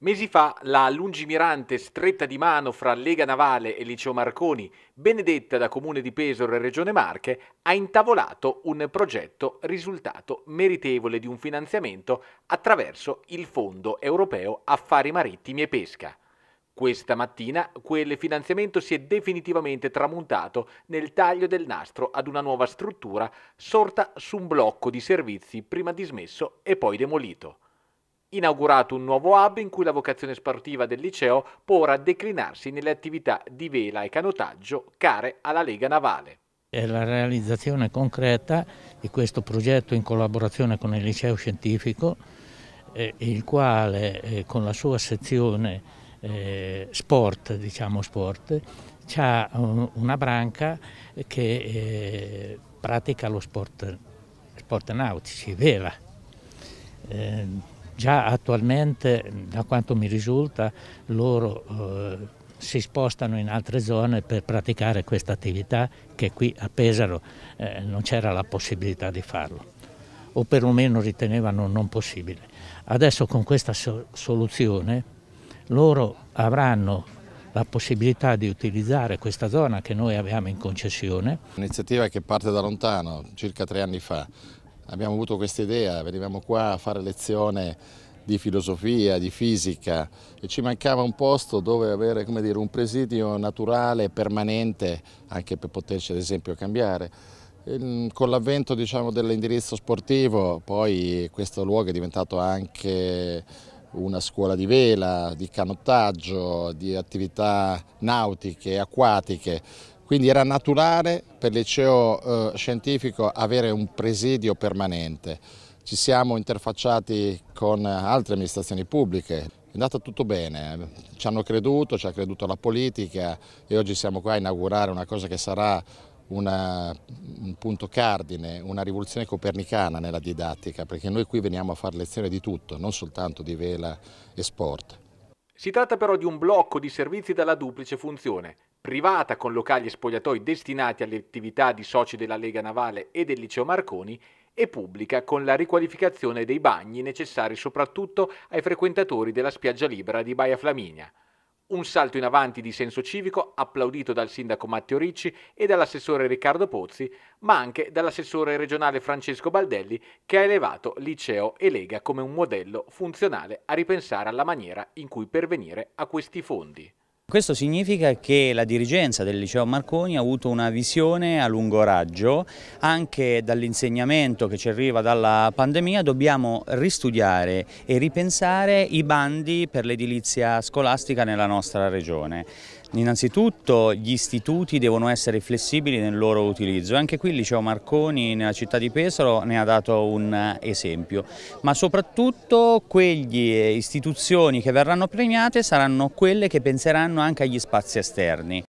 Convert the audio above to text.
Mesi fa la lungimirante stretta di mano fra Lega Navale e Liceo Marconi, benedetta da Comune di Pesaro e Regione Marche, ha intavolato un progetto risultato meritevole di un finanziamento attraverso il Fondo Europeo Affari Marittimi e Pesca. Questa mattina quel finanziamento si è definitivamente tramontato nel taglio del nastro ad una nuova struttura sorta su un blocco di servizi prima dismesso e poi demolito inaugurato un nuovo hub in cui la vocazione sportiva del liceo può ora declinarsi nelle attività di vela e canotaggio care alla Lega Navale. È la realizzazione concreta di questo progetto in collaborazione con il liceo scientifico, eh, il quale eh, con la sua sezione eh, sport, diciamo sport, ha un, eh, una branca che eh, pratica lo sport, sport nautici, vela eh, Già attualmente, da quanto mi risulta, loro eh, si spostano in altre zone per praticare questa attività che qui a Pesaro eh, non c'era la possibilità di farlo o perlomeno ritenevano non possibile. Adesso con questa soluzione loro avranno la possibilità di utilizzare questa zona che noi abbiamo in concessione. Un'iniziativa che parte da lontano, circa tre anni fa, abbiamo avuto questa idea, venivamo qua a fare lezione di filosofia, di fisica e ci mancava un posto dove avere dire, un presidio naturale permanente anche per poterci ad esempio cambiare. E, ehm, con l'avvento diciamo, dell'indirizzo sportivo poi questo luogo è diventato anche una scuola di vela, di canottaggio, di attività nautiche, acquatiche quindi era naturale per il liceo eh, scientifico avere un presidio permanente. Ci siamo interfacciati con altre amministrazioni pubbliche, è andato tutto bene, eh. ci hanno creduto, ci ha creduto la politica e oggi siamo qua a inaugurare una cosa che sarà una, un punto cardine, una rivoluzione copernicana nella didattica, perché noi qui veniamo a fare lezione di tutto, non soltanto di vela e sport. Si tratta però di un blocco di servizi dalla duplice funzione, privata con locali e spogliatoi destinati alle attività di soci della Lega Navale e del Liceo Marconi e pubblica con la riqualificazione dei bagni necessari soprattutto ai frequentatori della spiaggia libera di Baia Flaminia. Un salto in avanti di senso civico applaudito dal sindaco Matteo Ricci e dall'assessore Riccardo Pozzi, ma anche dall'assessore regionale Francesco Baldelli che ha elevato liceo e Lega come un modello funzionale a ripensare alla maniera in cui pervenire a questi fondi. Questo significa che la dirigenza del liceo Marconi ha avuto una visione a lungo raggio, anche dall'insegnamento che ci arriva dalla pandemia dobbiamo ristudiare e ripensare i bandi per l'edilizia scolastica nella nostra regione. Innanzitutto gli istituti devono essere flessibili nel loro utilizzo anche qui il liceo Marconi nella città di Pesaro ne ha dato un esempio, ma soprattutto quegli eh, istituzioni che verranno premiate saranno quelle che penseranno anche agli spazi esterni.